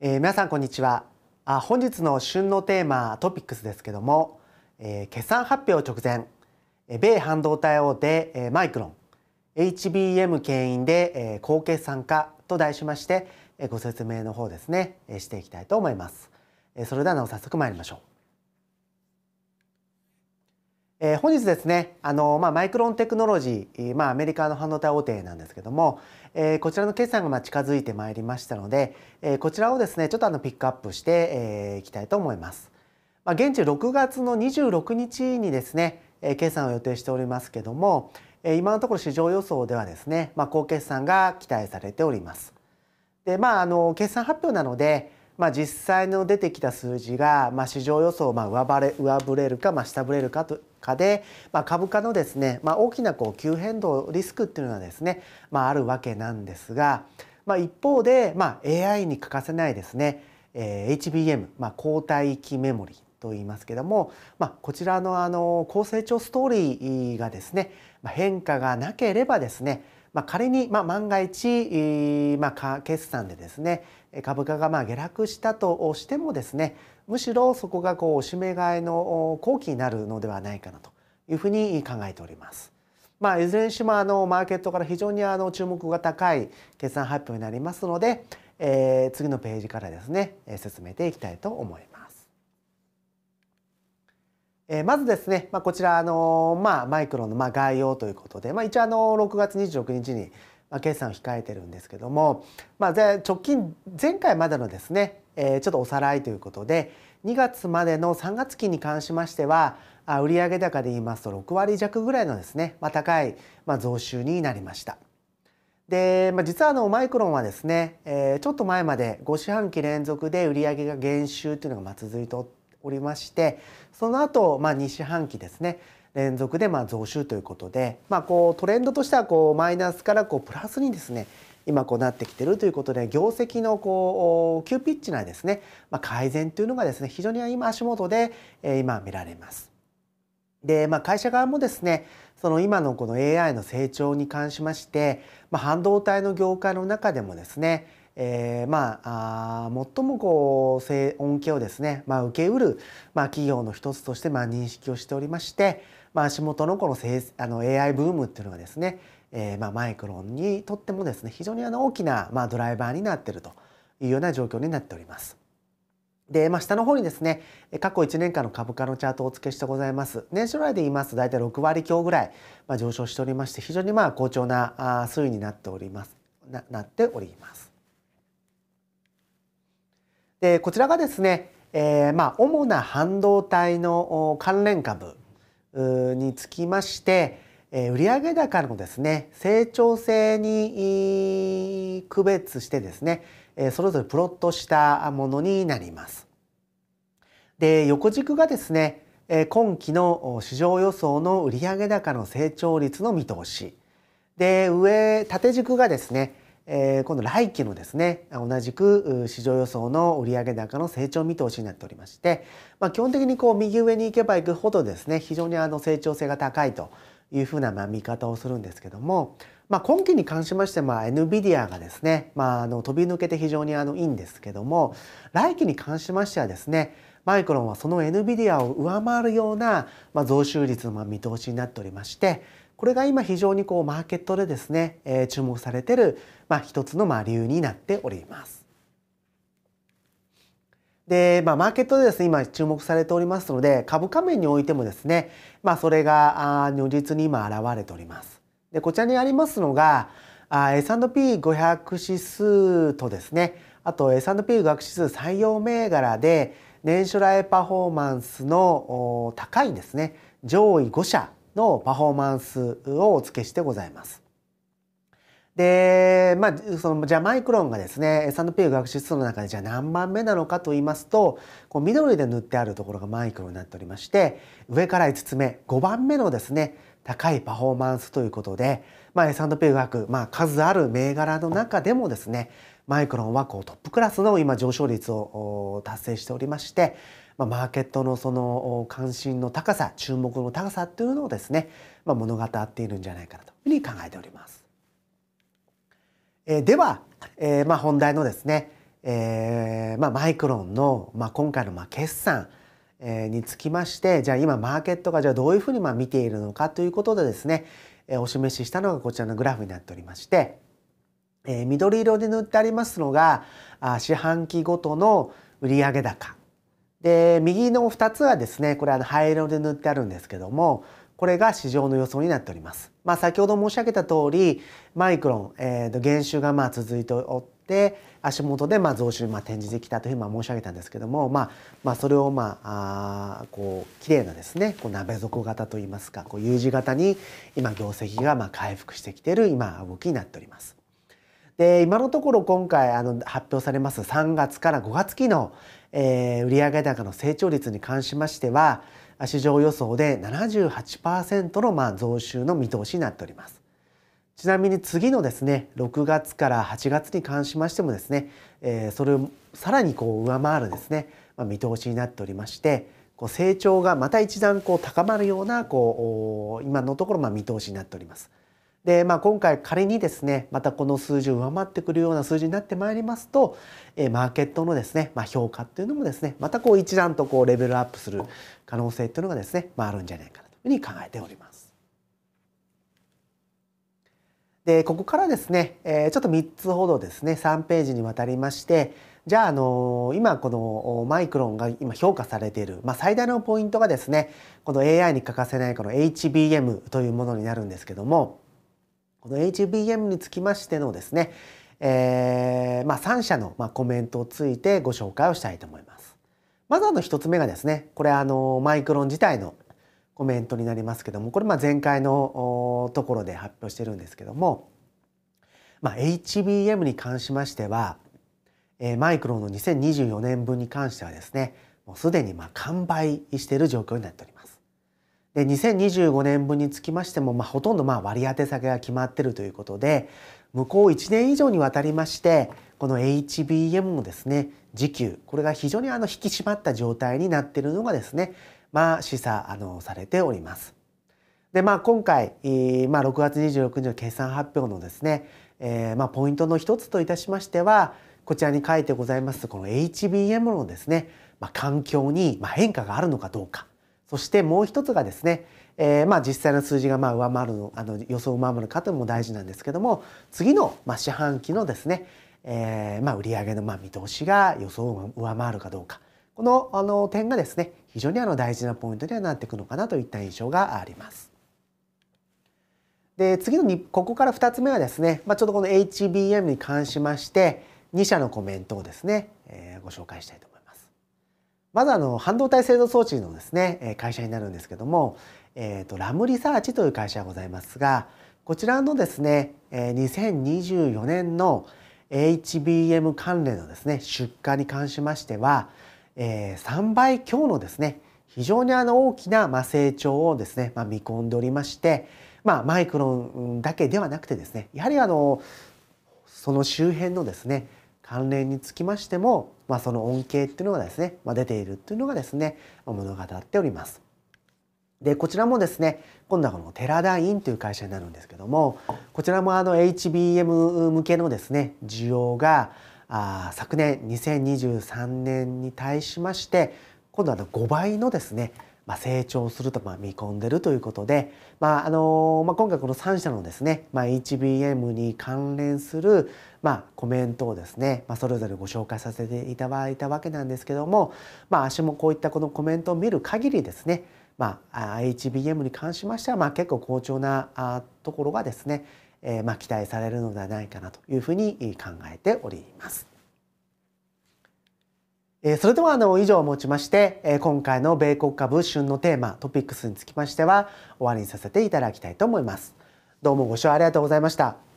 えー、皆さんこんにちはあ本日の旬のテーマトピックスですけども、えー、決算発表直前米半導体大手、えー、マイクロン HBM 牽引で、えー、高決算化と題しまして、えー、ご説明の方ですね、えー、していきたいと思います、えー、それではなお早速参りましょうえー、本日ですねあの、まあ、マイクロンテクノロジー、まあ、アメリカの半導体大手なんですけども、えー、こちらの決算がま近づいてまいりましたので、えー、こちらをですねちょっとあのピックアップして、えー、いきたいと思います。まあ、現地6月の26日にですね、え決算を予定しておりますけども、え今のところ市場予想ではですね、まあ、高決算が期待されております。でまああの決算発表なのでまあ、実際の出てきた数字が、まあ、市場予想を上れ上振れるか、まあ、下振れるかとかで、まあ、株価のですね、まあ、大きなこう急変動リスクっていうのはですね、まあ、あるわけなんですが、まあ、一方で、まあ、AI に欠かせないですね、えー、HBM、まあ、高域メモリと言いますけども、まあ、こちらのあの高成長ストーリーがですね変化がなければですねまあ、仮に、まあ、万が一、まあ、決算でですね株価がまあ下落したとしてもですねむしろそこがこうおしめ買いの後期になるのではないかなというふうに考えております。まあ、いずれにしてもあのマーケットから非常にあの注目が高い決算発表になりますので、えー、次のページからですね説明していきたいと思います。えまずですね、まあ、こちら、あのまあ、マイクロの、ま概要ということで、まあ、一応、あの6月26日に、ま決算を控えてるんですけども、まあ、直近前回までのですね、えちょっとおさらいということで2月までの3月期に関しましては売上高で言いますと6割弱ぐらいのですね、ま高い、ま増収になりました。で、まあ、実はあのマイクロンはですね、えちょっと前まで5四半期連続で売上が減収というのがま続いておっておりましてその後、まあ2四半期ですね連続でまあ増収ということで、まあ、こうトレンドとしてはこうマイナスからこうプラスにですね今こうなってきてるということで業績のこう急ピッチなですね、まあ、改善というのがですね非常に今足元で、え今見られます。で、まあ、会社側もですねその今のこの AI の成長に関しまして、まあ、半導体の業界の中でもですねえー、まあ最もこう性恩恵をですね、まあ、受けうる、まあ、企業の一つとして、まあ、認識をしておりまして、まあ、足元のこのあの AI ブームっていうのがですね、えー、まあマイクロンにとってもですね非常にあの大きな、まあ、ドライバーになっているというような状況になっております。で、まあ、下の方にですね過去1年間の株価のチャートをお付けしてございます年初来で言いますと大体6割強ぐらい、まあ、上昇しておりまして非常にまあ好調な推移になっておりますななっております。でこちらがですね、えー、まあ主な半導体の関連株につきまして、えー、売上高のですね成長性に区別してですね、えー、それぞれプロットしたものになります。で横軸がですね、え今期の市場予想の売上高の成長率の見通しで上縦軸がですねえー、今度来期のですね同じく市場予想の売上高の成長見通しになっておりまして、まあ、基本的にこう右上に行けば行くほどですね非常にあの成長性が高いというふうなま見方をするんですけども、まあ、今期に関しましてま NVIDIA がですね、まあ、あの飛び抜けて非常にあのいいんですけども来期に関しましてはですねマイクロンはその NVIDIA を上回るような、ま増収率の見通しになっておりまして、これが今非常にこうマーケットでですね、えー、注目されてる、まあ、一つのまあ理由になっております。で、まあ、マーケットでですね、今注目されておりますので、株価面においてもですね、まあ、それが、あ如実に今現れております。で、こちらにありますのが、S&P500 指数とですね、あと S&P500 指数採用銘柄で、年初来パフォーマンスの高いですね、上位5社のパフォーマンスをお付けしてございます。で、まあ、その、じゃあマイクロンがですね、S&P 学習指数の中でじゃあ何番目なのかと言いますと、こう緑で塗ってあるところがマイクロになっておりまして、上から5つ目、5番目のですね、高いパフォーマンスということで、まあ、S&P 学、まあ、数ある銘柄の中でもですね、マイクロンはこうトップクラスの今上昇率を達成しておりまして、まあ、マーケットのその関心の高さ注目の高さっていうのをですね、まあ、物語っているんじゃないかなというふうに考えております。えー、では、えー、まあ本題のですね、えーまあ、マイクロンの、まあ、今回のまあ決算につきましてじゃあ今マーケットがじゃあどういうふうにまあ見ているのかということでですねお示ししたのがこちらのグラフになっておりまして、えー、緑色で塗ってありますのが四半期ごとの売上高で右の2つはですねこれは灰色で塗ってあるんですけどもこれが市場の予想になっております。まあ、先ほど申し上げた通りマイクロン、えー、減収がまあ続いておって足元でまあ増収まあ転じてきたというふうに申し上げたんですけども、まあ、まあそれをまああこう綺麗なですねこう鍋底型といいますかこう U 字型に今業績がまあ回復してきている今動きになっております。で今のところ今回あの発表されます3月から5月期のえー、売上高の成長率に関しましては市場予想で78%のまあ増収の見通しになっておりますちなみに次のですね6月から8月に関しましてもですね、えー、それをさらにこう上回るですね、まあ、見通しになっておりましてこう成長がまた一段こう高まるようなこう今のところまあ見通しになっております。で、まあ、今回仮にですねまたこの数字を上回ってくるような数字になってまいりますと、えマーケットのですね、まあ、評価っていうのもですねまたこう一段とこうレベルアップする可能性っていうのがですね、まあ、あるんじゃないかなというふうに考えております。でここからですね、えちょっと3つほどですね3ページにわたりましてじゃあ、あの今このマイクロンが今評価されている、まあ、最大のポイントがですねこの AI に欠かせないこの HBM というものになるんですけどもこの HBM につきましてのですね、えー、まあ、3社の、まコメントをついてご紹介をしたいと思います。まずあの1つ目がですね、これあのマイクロン自体のコメントになりますけども、これま前回のところで発表してるんですけども、まあ、HBM に関しましては、えマイクロンの2024年分に関してはですね、もうすでにま完売している状況になっております。で2025年分につきましても、まあ、ほとんどまあ割当先が決まってるということで向こう1年以上にわたりましてこの HBM のですね時給これが非常にあの引き締まった状態になっているのがですねまあ示唆あのされております。でまあ今回、まあ、6月26日の決算発表のですね、えー、まあポイントの一つといたしましてはこちらに書いてございますこの HBM のですね、まあ、環境に変化があるのかどうか。そしてもう一つがですね、えー、まあ実際の数字がまあ上回るのあの予想を上回るかというのも大事なんですけども次のまあ四半期のですね、えー、まあ売上のまあ見通しが予想を上回るかどうかこのあの点がですね非常にあの大事なポイントにはなっていくのかなといった印象があります。で次のここから2つ目はですね、まあ、ちょっとこの HBM に関しまして2社のコメントをですね、えー、ご紹介したいと思います。まずあの半導体製造装置のですね会社になるんですけども、えーと、ラムリサーチという会社がございますがこちらのですね2024年の HBM 関連のですね出荷に関しましては、えー、3倍強のですね非常にあの大きな成長をですね、まあ、見込んでおりまして、まあ、マイクロンだけではなくてですねやはりあのその周辺のですね関連につきましても、まあ、その恩恵っていうのがですね、まあ、出ているっていうのがですね、物語っております。でこちらもですね今度はこの寺田院という会社になるんですけどもこちらもあの HBM 向けのですね需要があ昨年2023年に対しまして今度は5倍のですねま成長するとま見込んでるということで、まああのまあ、今回この3社のですね、まあ、HBM に関連する、まコメントをですね、まあ、それぞれご紹介させていただいたわけなんですけども、まあ、私もこういったこのコメントを見る限りですね、まあ、HBM に関しましては、ま結構好調なところがですね、えー、ま期待されるのではないかなというふうに考えております。それではあの以上をもちまして今回の米国株旬のテーマトピックスにつきましては終わりにさせていただきたいと思います。どうもご視聴ありがとうございました。